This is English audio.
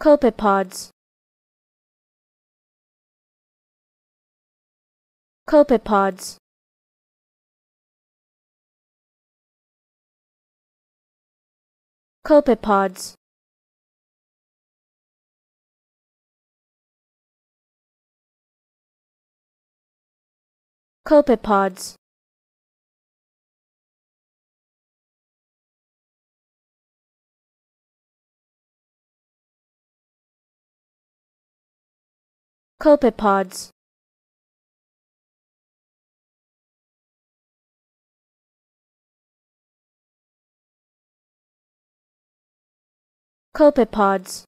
Copepods Copepods Copepods Copepods Copepods Copepods